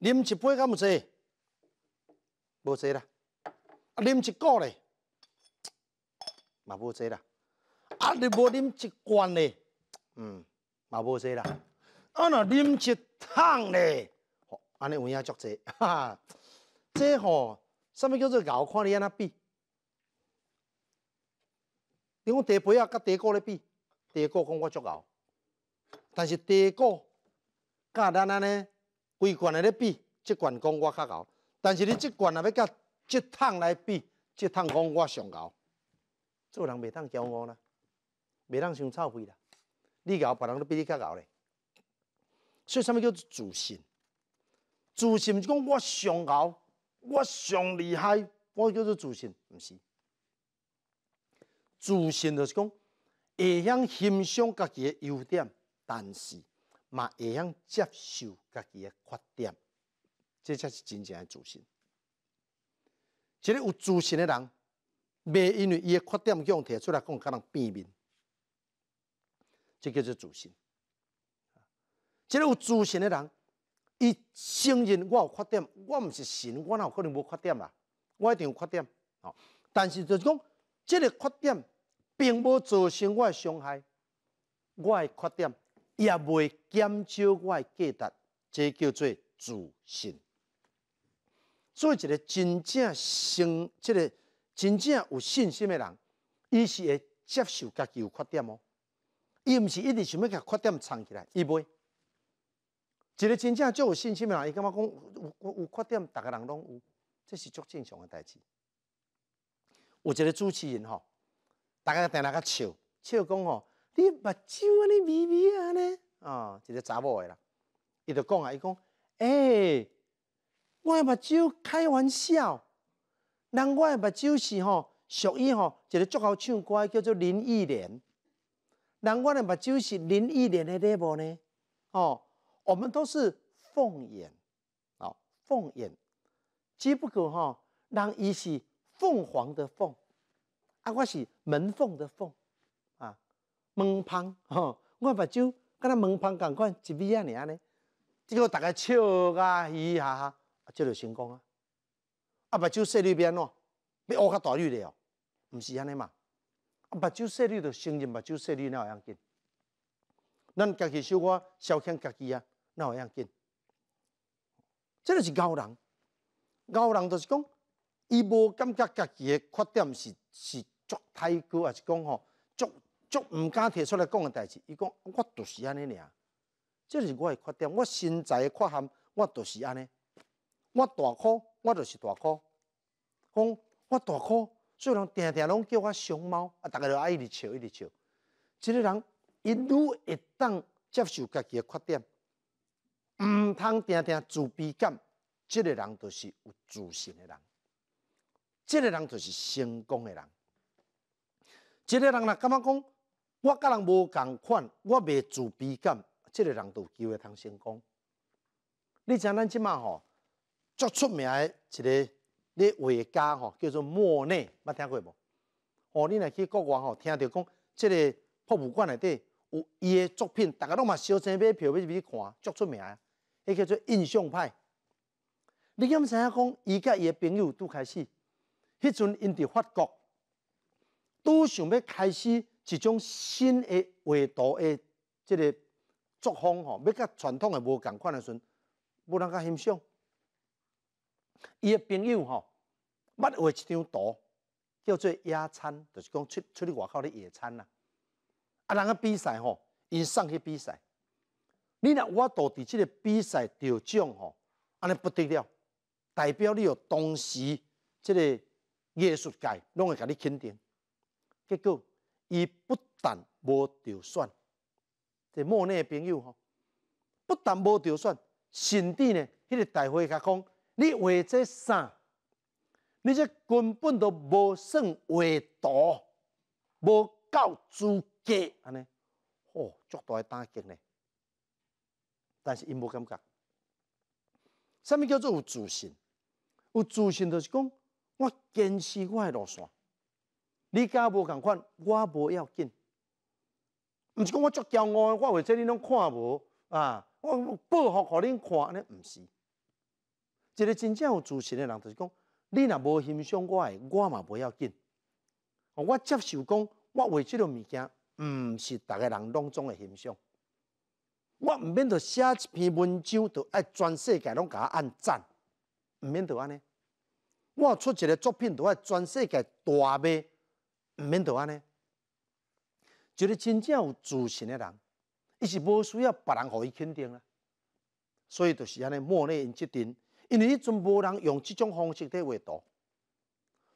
啉一杯敢无济？无济啦。啊，啉一个咧，嘛无济啦。啊，你无啉一罐咧，嗯，嘛无济啦。啊，若啉一桶咧，安尼有影足济，哈，这吼，啥物叫做咬？看你安那比，你讲茶杯啊，甲茶果咧比，茶果讲我足咬，但是德国简咱安尼。规罐来咧比，即罐讲我较熬，但是你即罐若要甲即桶来比，即桶讲我上熬。做人袂当骄傲啦，袂当想臭屁啦。你熬，别人都比你较熬咧。所以，啥物叫做自信？自信是讲我上熬，我上厉害，我叫做自信，毋是？自信就是讲会晓欣赏家己的优点，但是。嘛，会晓接受家己诶缺点，这才是真正诶自信。一个有自信诶人，未因为伊诶缺点，叫人提出来，甲人变面，即叫做自信。一个有自信诶人，伊承认我有缺点，我毋是神，我哪有可能无缺点啦？我一定有缺点。哦，但是就讲，即个缺点，并无造成我诶伤害，我诶缺点。也未减少我诶价值，这叫做自信。做一个真正生，这个真正有信心诶人，伊是会接受家己有缺点哦。伊毋是一直想要甲缺点藏起来，伊未一个真正足有信心诶人，伊感觉讲有有缺点？逐个人拢有，这是足正常诶代志。有一个主持人吼，逐个定定个笑笑讲吼。你目睭安尼眯眯啊呢？哦，一个查某的啦，伊就讲啊，伊讲，诶，我诶目睭开玩笑，人我诶目睭是吼，属于吼一个足球唱歌叫做林忆莲，人我诶目睭是林忆莲诶 level 呢？哦，我们都是凤眼，哦，凤眼，只不过吼，人伊是凤凰的凤，啊，我是门缝的凤。门芳吼，我目睭敢若门芳共款一米啊尔呢，只要逐个笑嘻嘻哈哈，啊，这就成功啊！啊，目睭视力变咯，要乌较大玉嘞哦，毋是安尼嘛！啊，目睭视力就承认目睭视力会样紧，咱家己小可消遣家己啊，哪会样紧。这个是高人，高人就是讲，伊无感觉家己个缺点是是作太高，还是讲吼？足毋敢提出来讲诶代志，伊讲我就是安尼尔，这是我诶缺点，我身材缺陷，我就是安尼，我大哭，我就是大哭。讲我大哭，所以人定定拢叫我熊猫，啊，大家就爱一直笑一直笑。即个人一路会当接受家己诶缺点，毋通定定自卑感，即个人就是有自信诶人，即个人就是成功诶人，即个人，若感觉讲？我甲人无共款，我未自卑感，即个人有机会通成功。你影咱即马吼，足出名诶一个咧画家吼，叫做莫内，捌听过无？哦，你若去国外吼，听着讲，即个博物馆内底有伊诶作品，逐个拢嘛烧钱买票要去看，足出名诶，迄叫做印象派。你敢知影讲，伊甲伊诶朋友拄开始，迄阵因伫法国，拄想要开始。一种新诶画图诶，这个作风吼，要甲传统诶无共款诶时阵，无人甲欣赏。伊诶朋友吼，捌画一张图，叫做野餐，就是讲出出去外口咧野餐啦。啊，人个比赛吼，伊送去比赛，你若我到伫即个比赛得奖吼，啊，那不得了，代表你有当时即个艺术界拢会甲你肯定。结果。伊不但无着选，即莫内朋友吼，不但无着选，甚至呢，迄个大会甲讲，你画这啥？你这根本都无算画图，无够资格安尼。哦，足大打击呢！但是伊无感觉。什物叫做有自信？有自信就是讲，我坚持我的路线。你家无共款，我无要紧。毋是讲我足骄傲，我为什你拢看无啊？我报复，互恁看尼毋是，一个真正有自信的人，就是讲你若无欣赏我，我嘛无要紧。我接受讲，我为即个物件，毋是逐个人拢总会欣赏。我毋免着写一篇文章，着爱全世界拢甲按赞，毋免着安尼。我出一个作品，着爱全世界大卖。毋免倒安尼。一个真正有自信的人，伊是无需要别人互伊肯定啦，所以就是安尼默内即阵，因为伊阵无人用即种方式去画图，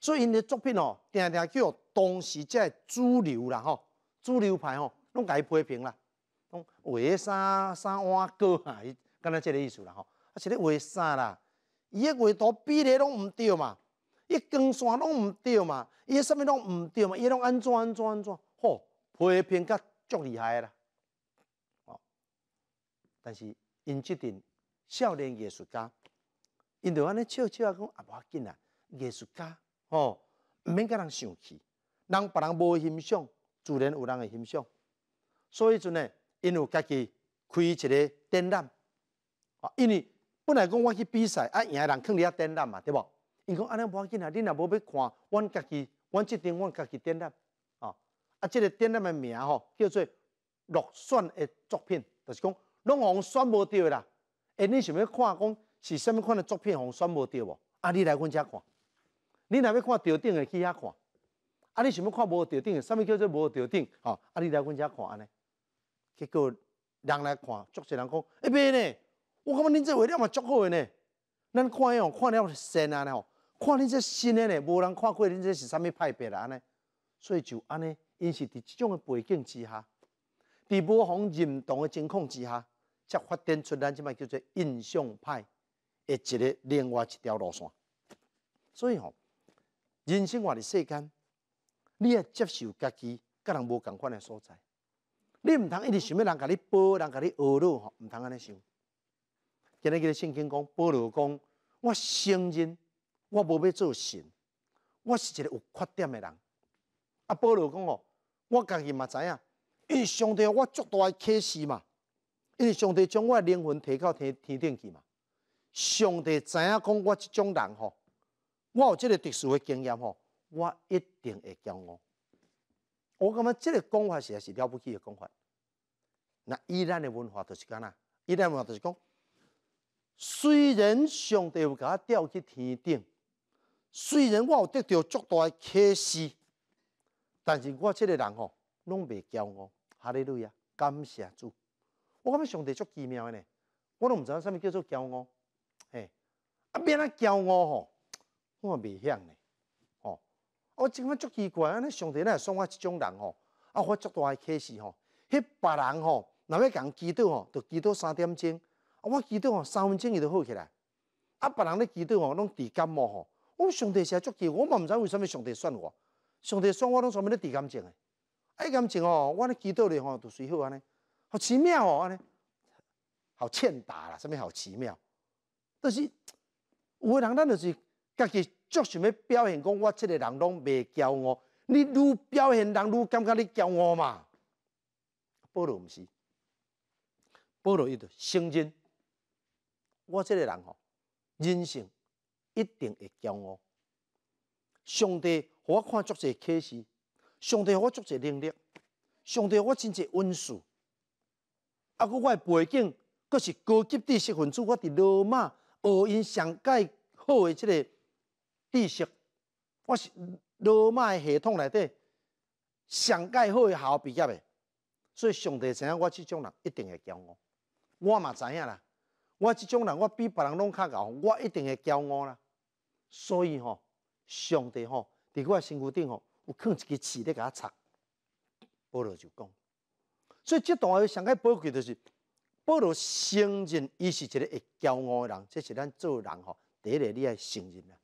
所以因的作品哦，定定叫当时遮主流啦吼，主流派吼，拢甲伊批评啦，画衫衫碗糕啊，敢若即个意思啦吼，啊是咧画衫啦，伊诶，画图比例拢毋对嘛。一光线拢毋对嘛，伊个啥物拢毋对嘛，伊拢安怎安怎安怎，吼，批评甲足厉害啦，哦，但是因即阵少年艺术家，因着安尼笑笑啊讲无要紧啦，艺术家，吼，毋免甲人生气，人别人无欣赏，自然有人会欣赏。所以阵呢，因有家己开一个展览，啊，因为本来讲我去比赛啊，赢人肯定要展览嘛，对无？伊讲安尼无要紧啊，你若无要看，阮家己阮即张阮家己展览，啊，啊，即个展览诶名吼叫做落选诶作品，就是讲拢互选无着啦。哎，你想要看讲是虾米款诶作品互选无着无？啊，你来阮遮看。你若要看吊顶诶去遐看，啊，你想要看无吊顶诶虾米叫做无吊顶？啊，你来阮遮看安尼。结果人来看，足侪人讲一边呢，我感觉恁这画了嘛足好个呢。咱看哦，看了新啊咧吼。看恁这新诶呢，无人看过恁这是啥物派别啊？安尼，所以就安尼，因是伫即种诶背景之下，伫无方认同诶情况之下，才发展出咱即卖叫做印象派，诶，一个另外一条路线。所以吼，人生活者世间，你要接受家己，甲人无共款诶所在，你毋通一直想要人甲你褒，人甲你恶路吼，毋通安尼想。今日叫圣经讲，刚、波罗讲，我承认。我无要做神，我是一个有缺点的人。阿保罗讲哦，我家己嘛知影，因为上帝我足大启示嘛，因为上帝将我灵魂提到天天顶去嘛。上帝知影讲我即种人吼，我有即个特殊的经验吼，我一定会骄傲。我感觉即个讲法实在是了不起的讲法。那伊咱兰文化就是干呐？伊咱文化就是讲，虽然上帝有甲我吊去天顶。虽然我有得着足大的启示，s 但是我这个人吼拢未骄傲。哈利路亚，感谢主！我感觉上帝足奇妙诶呢，我拢唔知影虾物叫做骄傲。哎，啊免啊骄傲吼，我未向呢。哦，我真番足奇怪，安尼上帝呢送我一种人吼，啊我足大诶启示 s 吼，迄别人吼，若要讲祈祷吼，就祈祷三点钟，啊，我祈祷吼三分钟伊就好起来。啊，别人咧祈祷吼拢治感冒吼。我上帝寫足字，我嘛毋知为什物上帝选我，上帝选我，拢上面咧啲感情诶，爱感情哦，我咧基督咧吼就随好安尼，好奇妙哦安尼，好欠打啦，上物好奇妙，但是有啲人，咱就是家己足想要表现讲我即个人拢袂骄傲，你愈表现人愈感觉你骄傲嘛，不罗毋是，不罗伊到承认我即个人吼人性。一定会骄傲。上帝，互我看足侪启示，上帝，互我足侪能力，上帝，我真侪温赐。啊，个我诶背景，个是高级知识分子，我伫罗马，学因上界好诶即个知识，我是罗马诶系统内底上界好诶校毕业诶。所以上帝知影我即种人一定会骄傲，我嘛知影啦，我即种人我比别人拢较牛，我一定会骄傲啦。所以吼，上帝吼，伫我身躯顶吼，有放一个刺咧甲我插。保罗就讲，所以这段话上海宝贵就是，保罗承认伊是一个会骄傲的人，这是咱做人吼，第一个你要承认啦。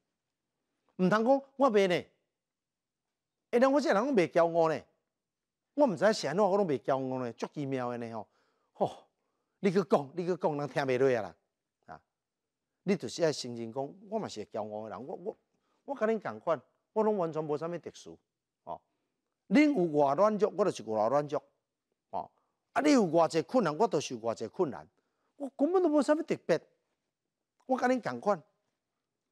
毋通讲我袂呢，哎，人我即个人拢未骄傲呢，我毋知是安怎我拢袂骄傲呢，足奇妙的呢吼。吼，你去讲，你去讲，人听未落啊啦？你就是爱承认讲，我嘛是骄傲的人。我我我跟恁共款，我拢完全无啥物特殊哦。恁有偌软弱，我就是偌老软弱哦。啊，你有偌济困难，我就是偌济困难，我根本都无啥物特别。我跟恁共款，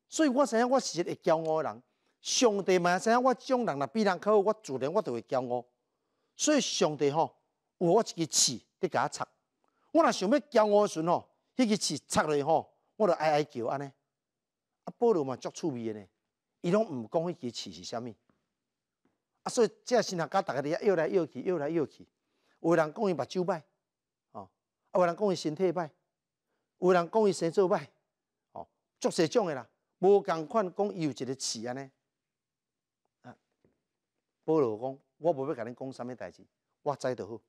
所以我知影我是一个骄傲的人。上帝嘛知影我种人若比人较好，我自然我就会骄傲。所以上帝吼，有我一个刺伫甲我插。我若想要骄傲的时阵吼，迄个刺插落去吼。我著哀哀叫安尼，啊，保罗嘛足趣味诶呢，伊拢毋讲迄个词是虾米，啊，所以即个新阿逐大家遐摇来摇去，摇来摇去，有人讲伊目睭歹，哦，啊，有人讲伊身体歹，有人讲伊生做歹，哦，足侪种诶啦，无共款讲伊有一个词安尼，啊，保罗讲我无要甲恁讲虾米代志，我知就好，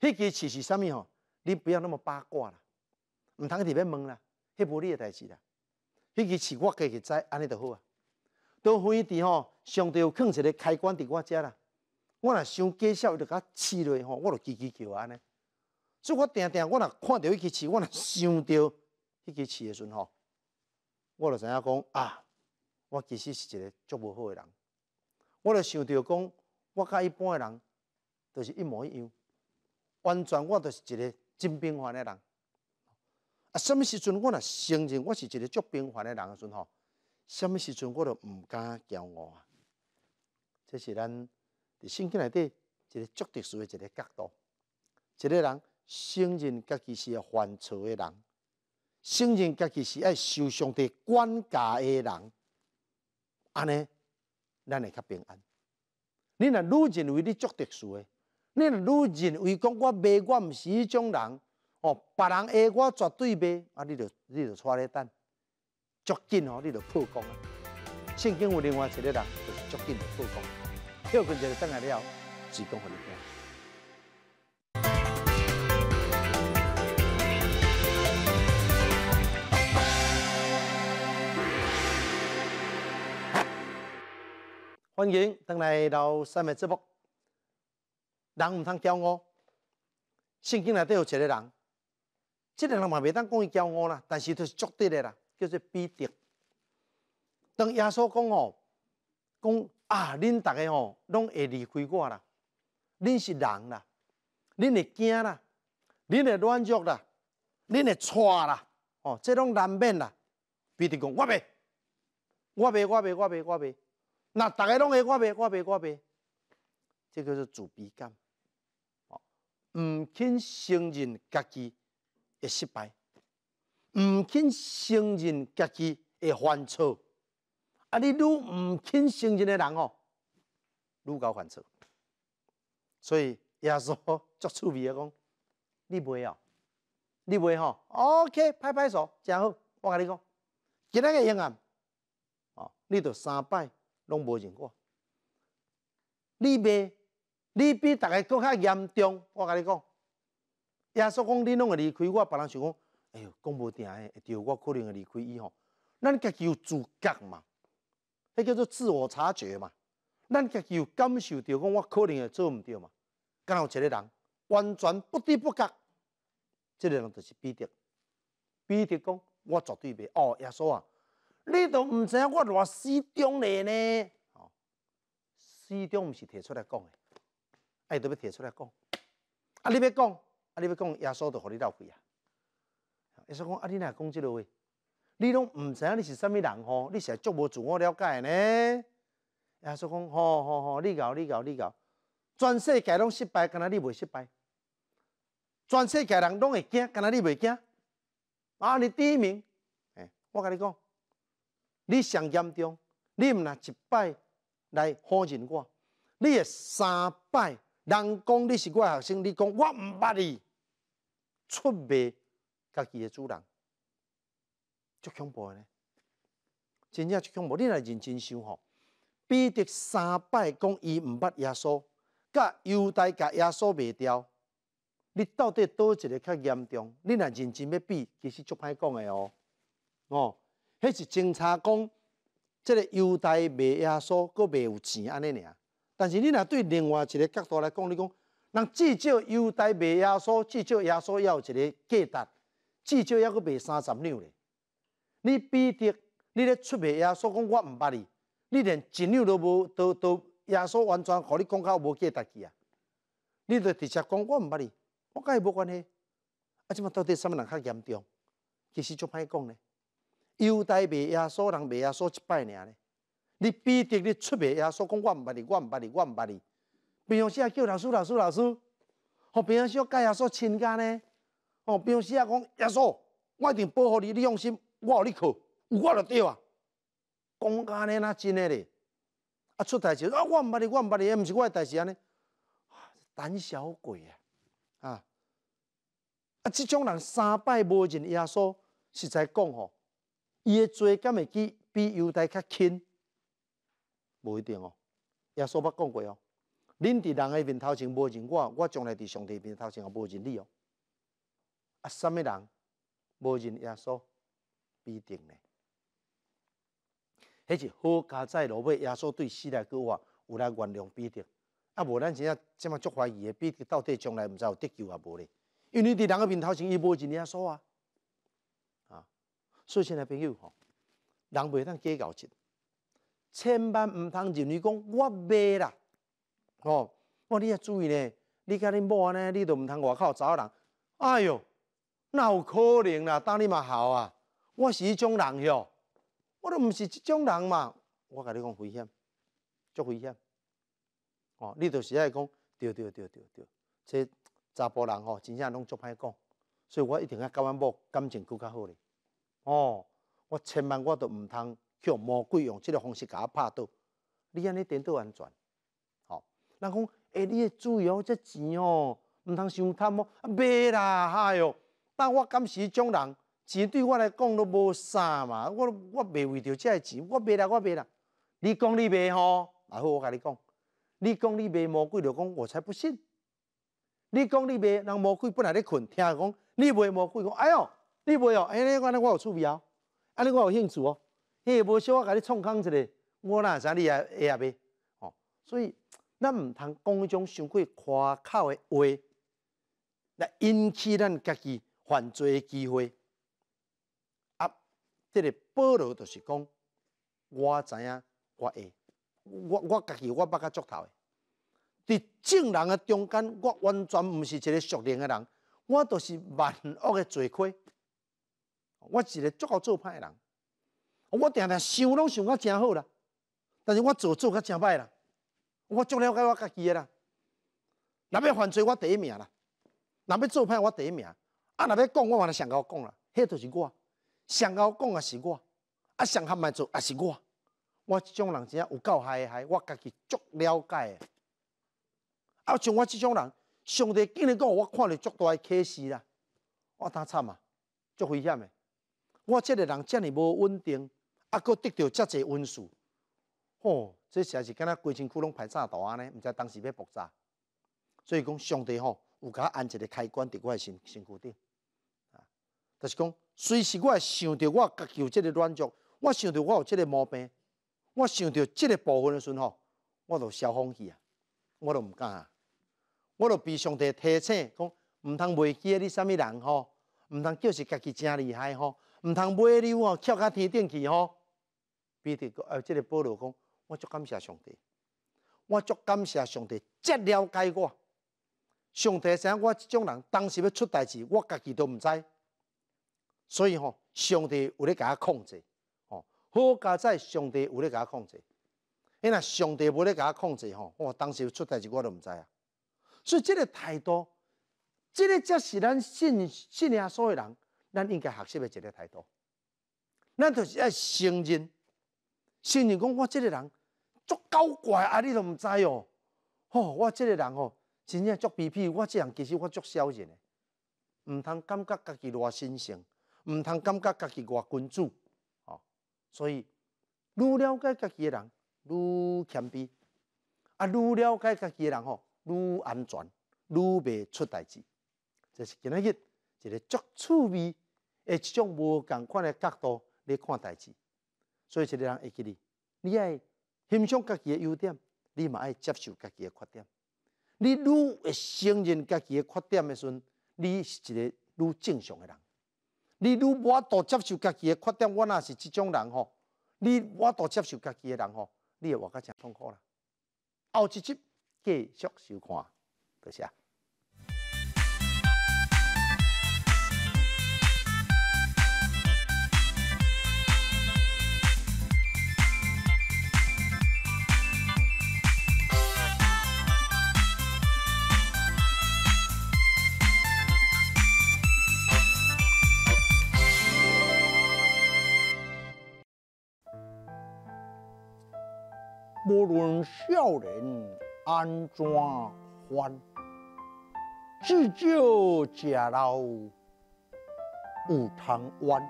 迄个词是虾米吼？你不要那么八卦啦，毋通伫边问啦。迄无你诶代志啦，迄个饲我家己知，安尼就好啊。到非地吼，上头放一个开关伫我遮啦。我若想介绍，就较试落吼，我就叽叽叫安尼。所以我定定我若看到迄个刺，我若想到迄个饲时阵吼，我就知影讲啊，我其实是一个足无好诶人。我若想到讲，我甲一般诶人著是一模一样，完全我著是一个真平凡诶人。啊，什么时阵我若承认我是一个足平凡的人的时吼，什么时阵我都毋敢骄傲啊！这是咱在圣经内底一个足特殊的一个角度，一个人承认家己是犯错的人，承认家己是爱受上帝管教的人，安尼，咱会较平安。你若愈认为你足特殊的，你若愈认为讲我未，我毋是迄种人。哦，别人会，我绝对呗，啊，你就你就带咧等，足紧哦，你就破功啊。圣经有另外一个人就是足紧的破功，跳棍就等来了自动互你。听。欢迎，等来到三明直播，人唔通骄傲，圣经内底有一个人。即、这个人嘛袂当讲伊骄傲啦，但是都是足得的啦，叫做彼得。当耶稣讲吼，讲啊，恁逐个吼拢会离开我啦，恁是人啦，恁会惊啦，恁会软弱啦，恁会错啦，哦，即拢难免啦。彼得讲，我袂，我袂，我袂，我袂，我袂。那逐个拢会，我袂，我袂，我袂。即叫做主笔感，哦，毋肯承认家己。会失败，毋肯承认家己会犯错，啊！你愈毋肯承认的人哦，愈搞犯错。所以耶稣 足趣味啊，讲你袂哦，你袂吼？OK，拍拍手，真好。我甲你讲，今日个应验，哦，你着三摆拢无认我，你袂？你比大家更较严重。我甲你讲。耶稣讲你拢会离开我，别人想讲，哎哟，讲不定诶，对我可能会离开伊吼。咱家己有自觉嘛，迄叫做自我察觉嘛。咱家己有感受到讲我可能会做毋到嘛。敢有一个人完全不知不觉，即个人就是彼得。彼得讲，我绝对袂哦，耶稣啊，你都毋知影我偌死忠来呢。死忠毋是摕出来讲诶，哎，都要摕出来讲，啊，你要讲。啊，你要讲耶稣都互你斗气啊？耶稣讲：啊，你若讲即落话你拢毋知影你是啥物人吼，你实足无自我了解呢？耶稣讲：，好好好，你搞你搞你搞，全世界拢失败，敢若你未失败？全世界人拢会惊，敢若你未惊？啊你第一名，诶，我甲你讲，你上严重，你毋若一拜来否认我，你诶三拜。人讲你是我学生，你讲我毋捌你出卖家己的主人，足恐怖嘅呢！真正足恐怖，你来认真想吼，彼得三拜讲伊毋捌耶稣，甲犹大甲耶稣卖掉，你到底倒一个较严重？你若认真要比，其实足歹讲的哦哦，迄是警察讲，即个犹大卖耶稣，佫卖有钱安尼尔。但是你若对另外一个角度来讲，你讲，人至少优待卖压缩，至少压缩要有一个价值，至少要阁卖三十两咧。你比得你咧出卖压缩，讲我毋捌你，你连一两都无，都都压缩完全，互你讲较无价值去啊！你著直接讲我毋捌你，我甲伊无关系。啊，即嘛到底生不人较严重？其实足歹讲咧，优待卖压缩，人卖压缩一摆尔咧。你必定你出卖耶稣讲我毋捌你，我毋捌你，我毋捌你。平常时啊叫老师，老师，老师。互平常时要甲耶稣亲家呢。哦，平常时啊讲耶稣，我一定保护你，你用心，我有你靠，有我就对啊。讲家呢那真诶呢，啊出代志啊，我毋捌你，我毋捌你，也是我诶代志安尼。胆小鬼啊，啊啊！即种人三拜无认耶稣，实在讲吼，伊诶罪敢会比比犹太较轻。无一定哦，耶稣捌讲过哦，恁伫人诶面头前无认我，我将来伫上帝面头前也无认你哦。啊，啥物人无认耶稣必定呢？迄是好加载落尾，耶稣对希腊句话有来原谅必定。啊，无咱真正这么怀疑诶，彼到底将来毋知有得救也无咧。因为恁伫人诶面头前伊无认耶稣啊，啊，所以亲爱朋友吼，人未当计较钱。千万毋通认你讲，我未啦，哦，我你要注意呢，你甲恁某尼，你都毋通外口找人。哎哟，那有可能啦，当你嘛好啊，我是迄种人哟，我都毋是即种人嘛，我甲你讲危险，足危险。哦，你就是爱讲，对对对对对，这查甫人吼，真正拢足歹讲，所以我一定要甲阮某感情更较好咧。哦，我千万我都毋通。叫魔鬼用即个方式甲我拍倒，你安尼颠倒安全。好，人讲哎，你注主要这钱哦，毋通想贪哦，袂啦，嗨哟！但我是迄种人，钱对我来讲都无啥嘛。我我袂为着这钱，我袂啦，我袂啦。你讲你袂吼？那好，我甲你讲，你讲你袂魔鬼就讲，我才不信。你讲你卖，人魔鬼本来咧困，听讲你卖魔鬼讲，哎哟，你卖哦，哎，我我有趣味哦，安尼我有兴趣哦。个无小我甲你创空一个，我会知你也也袂，哦，所以咱毋通讲迄种伤过夸口的话，来引起咱家己犯罪的机会。啊，即个保罗就是讲，我知影，我会，我我家己我捌甲足头的。伫正人嘅中间，我完全毋是一个熟练的人，我都是万恶的罪魁，我是一个足够做歹人。我定定想，拢想甲真好啦。但是我做做，甲真歹啦。我足了解我家己的啦。若要犯罪，我第一名啦。若要做歹，我第一名。啊，若要讲，我万个上高讲啦。迄就是我，上高讲也是我。啊，上合歹做也是我。我即种人真正有够害害，我家己足了解的。啊，像我即种人，上帝竟然讲我看到足大的启示啦。我太惨啊，足危险的。我这个人真系无稳定。啊，佫得到遮济温室，吼，这实在是敢若规身躯拢排炸弹啊咧。毋知当时要爆炸，所以讲上帝吼，有卡安一个开关伫我诶身身躯顶，啊，就是讲随时我想到我家有即个软弱，我想到我有即个毛病，我想到即个部分诶时阵吼，我都消风气啊，我都毋敢啊，我都被上帝提醒，讲毋通袂记你啥物人吼，毋通叫是家己真厉害吼，毋通买溜吼跳甲天顶去吼。比的个，还即、这个保罗讲，我足感谢上帝，我足感谢上帝，极了解我。上帝影我即种人，当时要出代志，我家己都毋知。所以吼，上帝有咧甲我控制，吼，好家仔，上帝有咧甲我控制。因若上帝无咧甲我控制吼，我当时出代志我都毋知啊。所以即个态度，这个才是咱信信仰所有人，咱应该学习的一个态度。咱就是要承认。承认讲我即个人足高怪啊！你都毋知哦。吼，我即个人吼，真正足卑鄙。我即人其实我足消遣的，毋通感觉家己偌神圣，毋通感觉家己偌君子。哦，所以愈了解家己的人愈谦卑，啊，愈了解家己的人吼愈安全，愈未出代志。这是今日一个足趣味，诶，一种无共款的角度来看代志。所以，一个人会记你，你爱欣赏家己的优点，你嘛爱接受家己的缺点。你愈承认家己的缺点的时，你是一个愈正常的人。你愈我多接受家己的缺点，我那是这种人吼。你我多接受家己的人吼，你会活较真痛苦啦。后直集继续收看，多谢。无论少年安怎欢，至少食老有汤玩。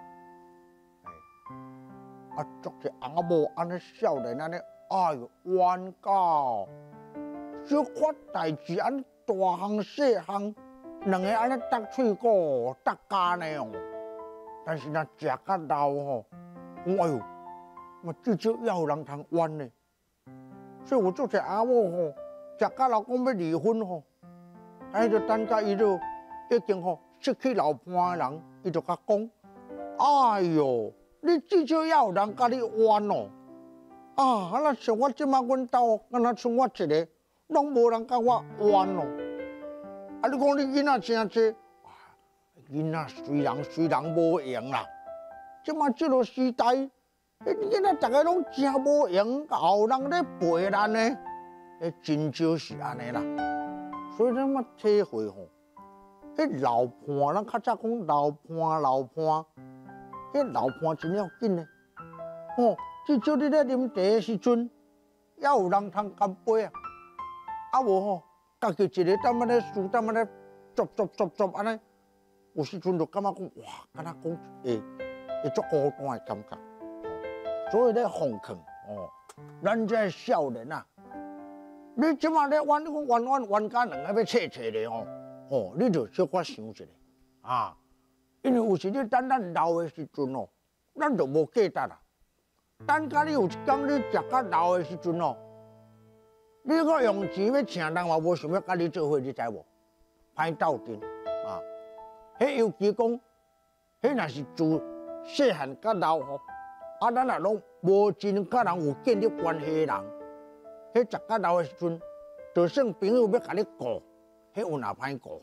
啊，就是啊，无安尼少年安尼，哎呦，冤家，小块代志安尼，大项小项，两个安尼打嘴鼓、打架呢。哦，但是若食到老吼，哎呦，嘛至少要有人通玩所以我就是阿母吼，才甲老公要离婚吼，但就等在伊就已经吼失去老婆的人，伊就甲讲，哎哟，你至少要有人甲你弯哦，啊，我那想我即么阮兜，我那想我一个，拢无人甲我弯哦，啊，你讲你囡仔生子，囡仔虽然虽然无用啦，即么即落时代？哎，现仔逐个拢吃无营养，有人在陪咱呢，哎，真少是安尼啦。所以咱嘛体会吼，迄老伴，咱较早讲老伴，老伴，迄老伴真要紧呢。哦，至少你咧啉茶个时阵，也有人通干杯啊。啊无吼，家己一个呾物咧输，呾物咧，作作作作安尼，有时阵就感觉讲，哇，跟他讲一下，一种孤单个感觉。所以咧，奉劝哦，咱这少年啊，你即马咧冤你讲玩冤玩家两个要切切咧哦哦，你就少发想一下啊，因为有时你等咱老的时阵哦，咱就无价值啦。等家你有一天你食到老的时阵哦，你搁用钱要请人话，无想要家你做伙，你知无？歹斗阵啊，迄尤其讲，迄若是自细汉到老。啊！咱啊拢无钱，甲人有建立关系的人，迄个一到老的时阵，就算朋友要甲你顾，迄有哪歹顾？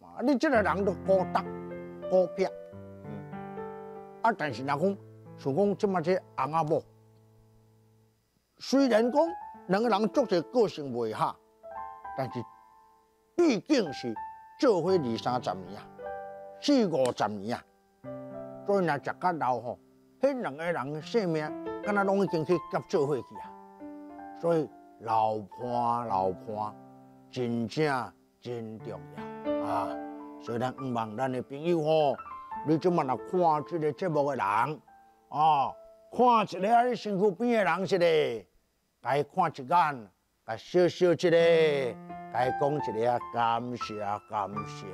啊，你即个人都孤单、孤僻。嗯。啊！但是若讲，想讲即么只翁仔某，虽然讲两个人做者个性袂合，但是毕竟是做伙二三十年啊，四五十年啊，所以那食到老吼。那两个人嘅性命，敢若拢已经去交做伙去啊！所以，老伴老伴，真正真重要啊！所以咱毋望咱的朋友哦，你做么来看即个节目的人，哦，看一个啊，你身躯边的人，一个该看一眼，啊，笑笑一个，该讲一个啊，感谢感谢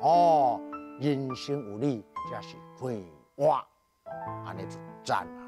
哦，人生有你，才是快活。俺那就占了。